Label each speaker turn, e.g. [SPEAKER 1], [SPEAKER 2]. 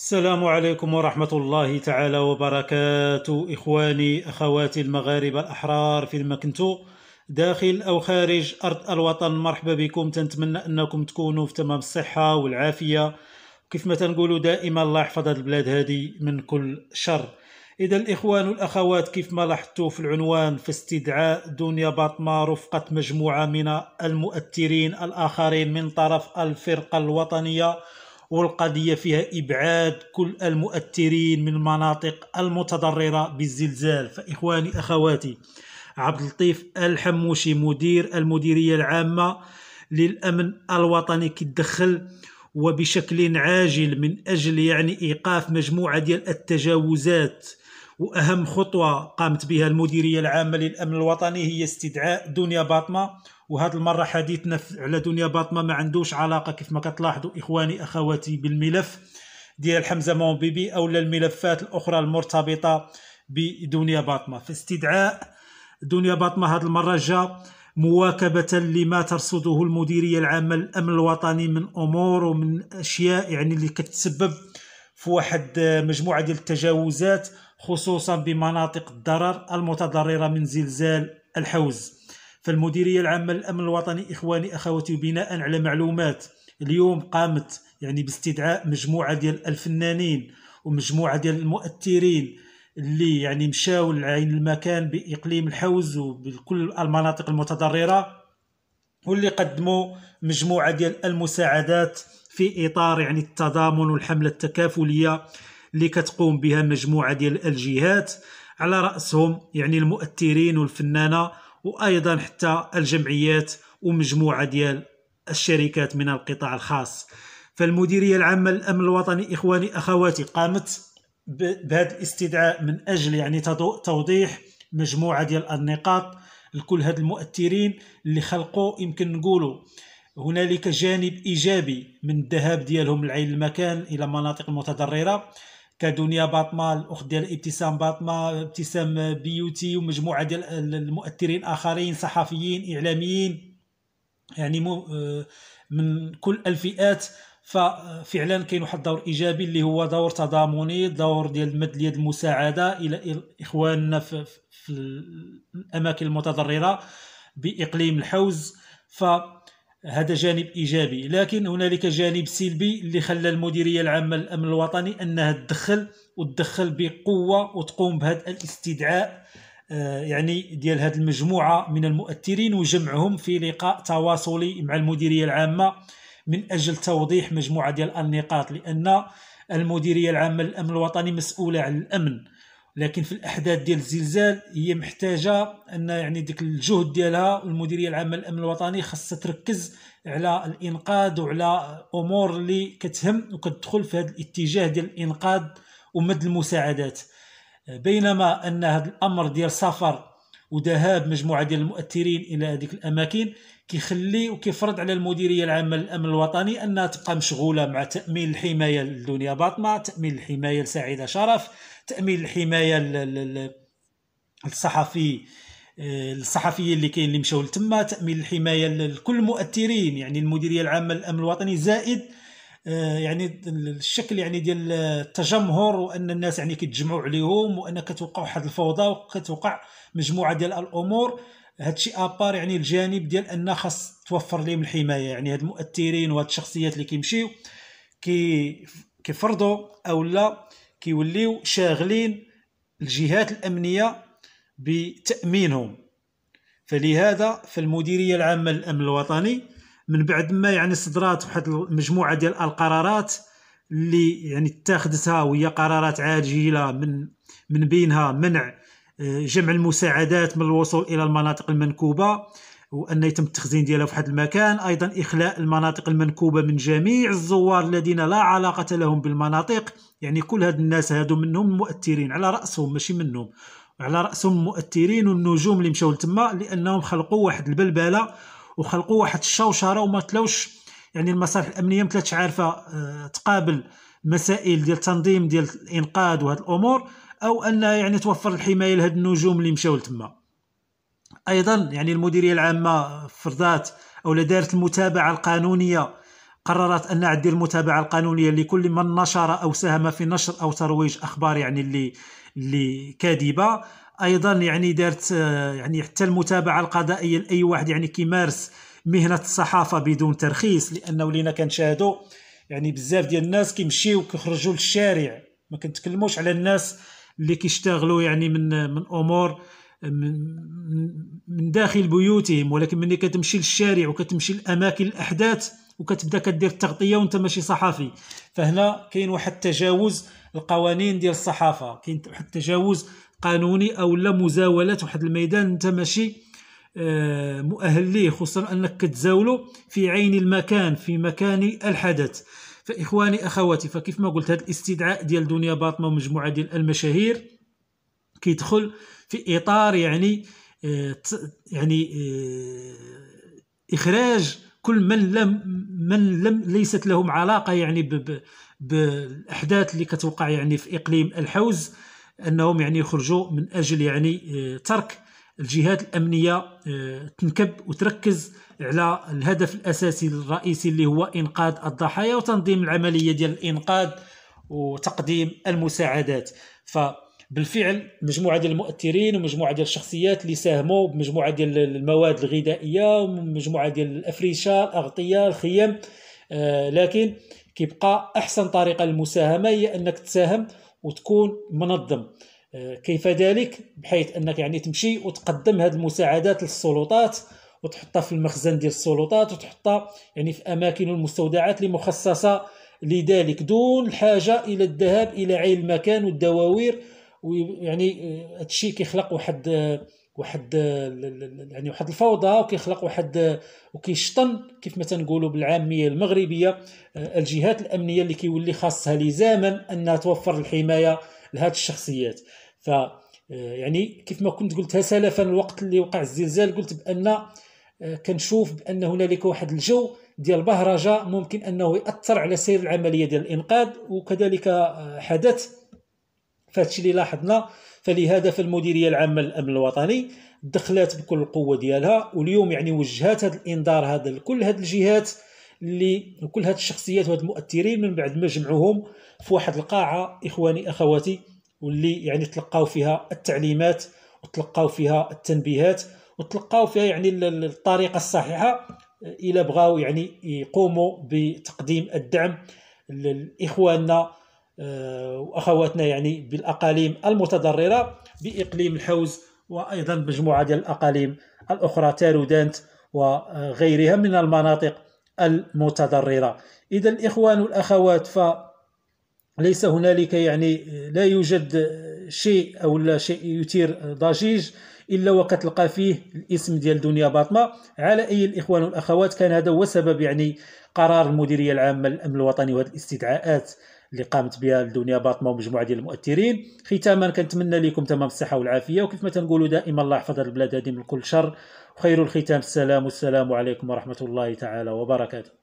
[SPEAKER 1] السلام عليكم ورحمة الله تعالى وبركاته إخواني أخواتي المغاربة الأحرار في المكنتو داخل أو خارج أرض الوطن مرحبا بكم تنتمنى أنكم تكونوا في تمام الصحة والعافية كيف ما تنقولوا دائما الله يحفظ هذه البلاد هذه من كل شر إذا الإخوان والأخوات كيف ما لاحظتوا في العنوان في استدعاء دنيا باطمة رفقة مجموعة من المؤثرين الآخرين من طرف الفرقة الوطنية والقضية فيها إبعاد كل المؤثرين من المناطق المتضررة بالزلزال فإخواني أخواتي عبد اللطيف الحموشي مدير المديرية العامة للأمن الوطني كيدخل وبشكل عاجل من أجل يعني إيقاف مجموعة ديال التجاوزات وأهم خطوة قامت بها المديرية العامة للأمن الوطني هي استدعاء دنيا باطمة وهذه المره حديثنا على دنيا باطمه ما عندوش علاقه كيف ما كتلاحظوا اخواني اخواتي بالملف ديال حمزه مونبيبي او الملفات الاخرى المرتبطه بدنيا باطمه فاستدعاء دنيا باطمه هاد المره جاء مواكبة لما ترصده المديرية العامة للأمن الوطني من أمور ومن أشياء يعني اللي كتسبب في واحد آه، مجموعة ديال التجاوزات خصوصا بمناطق الضرر المتضررة من زلزال الحوز فالمديريه العامه للامن الوطني اخواني اخواتي بناء على معلومات اليوم قامت يعني باستدعاء مجموعه ديال الفنانين ومجموعه ديال المؤثرين اللي يعني مشاو لعين المكان باقليم الحوز وبكل المناطق المتضرره واللي قدموا مجموعه ديال المساعدات في اطار يعني التضامن والحمله التكافليه اللي كتقوم بها مجموعه ديال الجهات على راسهم يعني المؤثرين والفنانه وايضا حتى الجمعيات ومجموعه ديال الشركات من القطاع الخاص فالمديريه العامه للامن الوطني اخواني اخواتي قامت بهذا الاستدعاء من اجل يعني توضيح مجموعه ديال النقاط لكل هاد المؤثرين اللي خلقوا يمكن نقولوا هنالك جانب ايجابي من الذهاب ديالهم لعين المكان الى مناطق متضرره كدنيا باطمه الاخت ديال ابتسام باطمه ابتسام بيوتي ومجموعه ديال المؤثرين اخرين صحفيين اعلاميين يعني آه، من كل الفئات ففعلا كاين واحد الدور ايجابي اللي هو دور تضامني دور ديال مد اليد المساعده الى اخواننا في الاماكن المتضرره باقليم الحوز ف هذا جانب ايجابي لكن هنالك جانب سلبي اللي خلى المديريه العامه للامن الوطني انها تدخل وتدخل بقوه وتقوم بهذا الاستدعاء آه، يعني ديال هذه المجموعه من المؤثرين وجمعهم في لقاء تواصلي مع المديريه العامه من اجل توضيح مجموعه ديال النقاط لان المديريه العامه للامن الوطني مسؤوله عن الامن لكن في الاحداث ديال الزلزال هي محتاجه ان يعني ديك الجهد ديالها والمديريه العامه للامن الوطني خاصها تركز على الانقاذ وعلى امور اللي كتهم وكتدخل في هذا الاتجاه ديال الانقاذ ومد المساعدات بينما ان هذا الامر ديال سفر وذهاب مجموعه ديال المؤثرين الى هذيك الاماكن كيخلي وكيفرض على المديريه العامه للامن الوطني انها تبقى مشغوله مع تامين الحمايه لدنيا باطمه تامين الحمايه لسعيده شرف تامين الحمايه للصحفي الصحفيين آه، اللي كاين اللي مشاو لتما تامين الحمايه لكل المؤثرين يعني المديريه العامه للامن الوطني زائد آه، يعني الشكل يعني ديال التجمهر وان الناس يعني كيتجمعوا عليهم وان كتوقع واحد الفوضى وكتوقع مجموعه ديال الامور هادشي ابار يعني الجانب ديال ان خاص توفر لهم الحمايه يعني هاد المؤثرين وهاد الشخصيات اللي كيمشيو كي كيفرضوا اولا كيوليو شاغلين الجهات الامنيه بتامينهم فلهذا فالمديريه العامه للامن الوطني من بعد ما يعني صدرات واحد المجموعه ديال القرارات اللي يعني اتخذتها وهي قرارات عاجله من من بينها منع آه، جمع المساعدات من الوصول الى المناطق المنكوبه وان يتم التخزين ديالها في واحد المكان ايضا اخلاء المناطق المنكوبه من جميع الزوار الذين لا علاقه لهم بالمناطق يعني كل هاد الناس هادو منهم مؤثرين على راسهم ماشي منهم على راسهم مؤثرين والنجوم اللي مشاو لتما لانهم خلقوا واحد البلبله وخلقوا واحد الشوشره وما تلوش يعني المصالح الامنيه ما عارفه آه، تقابل مسائل ديال التنظيم ديال الانقاذ وهاد الامور او انها يعني توفر الحمايه لهاد النجوم اللي مشاو لتما ايضا يعني المديريه العامه فرضات او دارت المتابعه القانونيه قررت ان دير المتابعه القانونيه لكل من نشر او ساهم في نشر او ترويج اخبار يعني اللي اللي كاذبه ايضا يعني دارت يعني حتى المتابعه القضائيه لاي واحد يعني كيمارس مهنه الصحافه بدون ترخيص لانه ولينا كنشاهدوا يعني بزاف ديال الناس كيمشيو كيخرجوا للشارع ما كنتكلموش على الناس اللي كيشتغلوا يعني من من امور من داخل بيوتهم ولكن ملي كتمشي للشارع وكتمشي لاماكن الاحداث وكتبدا كدير التغطيه وانت ماشي صحفي فهنا كاين واحد التجاوز القوانين ديال الصحافه كاين واحد التجاوز قانوني او لا مزاوله واحد الميدان انت ماشي آه، مؤهل ليه خصوصا انك كتزاولو في عين المكان في مكان الحدث فاخواني اخواتي فكيف ما قلت هذا الاستدعاء ديال دنيا باطمه ومجموعه ديال المشاهير كيدخل في اطار يعني آه، يعني آه، اخراج كل من لم من لم ليست لهم علاقه يعني بالاحداث اللي كتوقع يعني في اقليم الحوز انهم يعني يخرجوا من اجل يعني آه، ترك الجهات الامنيه آه، تنكب وتركز على الهدف الاساسي الرئيسي اللي هو انقاذ الضحايا وتنظيم العمليه ديال الانقاذ وتقديم المساعدات ف بالفعل مجموعه ديال المؤثرين ومجموعه ديال الشخصيات اللي ساهموا بمجموعه ديال المواد الغذائيه ومجموعه ديال الافرشه الاغطيه الخيام آه لكن كيبقى احسن طريقه للمساهمه هي انك تساهم وتكون منظم كيف ذلك بحيث انك يعني تمشي وتقدم هذه المساعدات للسلطات وتحطها في المخزن ديال السلطات وتحطها يعني في اماكن المستودعات المخصصه لذلك دون الحاجه الى الذهاب الى عين المكان والدواوير ويعني آه، هادشي كيخلق واحد آه، واحد يعني واحد الفوضى وكيخلق واحد وكيشطن كيف ما تنقولوا بالعاميه المغربيه الجهات الامنيه اللي كيولي خاصها لزاما انها توفر الحمايه لهاد الشخصيات ف يعني كيف ما كنت قلتها سلفا الوقت اللي وقع الزلزال قلت بان كنشوف بان هنالك واحد الجو ديال البهرجه ممكن انه ياثر على سير العمليه ديال الانقاذ وكذلك حدث فهادشي اللي لاحظنا فلهذا فالمديريه العامه للامن الوطني دخلت بكل القوه ديالها واليوم يعني وجهات هذا الانذار هذا لكل هذه الجهات اللي كل هذه الشخصيات وهاد المؤثرين من بعد ما جمعوهم في واحد القاعه اخواني اخواتي واللي يعني تلقاو فيها التعليمات وتلقاو فيها التنبيهات وتلقاو فيها يعني الطريقه الصحيحه الى بغاو يعني يقوموا بتقديم الدعم لاخواننا آه، واخواتنا يعني بالاقاليم المتضرره باقليم الحوز وايضا مجموعه ديال الاقاليم الاخرى تارودانت وغيرها من المناطق المتضرره اذا الاخوان والاخوات فليس هنالك يعني لا يوجد شيء او لا شيء يثير ضجيج الا وكتلقى فيه الاسم ديال دنيا باطمه على اي الاخوان والاخوات كان هذا هو سبب يعني قرار المديريه العامه للامن الوطني وهذه الاستدعاءات اللي قامت بها الدنيا باطمه ومجموعه ديال المؤثرين ختاما كنتمنى لكم تمام الصحه والعافيه وكيف ما تنقولوا دائما الله يحفظ البلاد هذه من كل شر وخير الختام السلام والسلام عليكم ورحمه الله تعالى وبركاته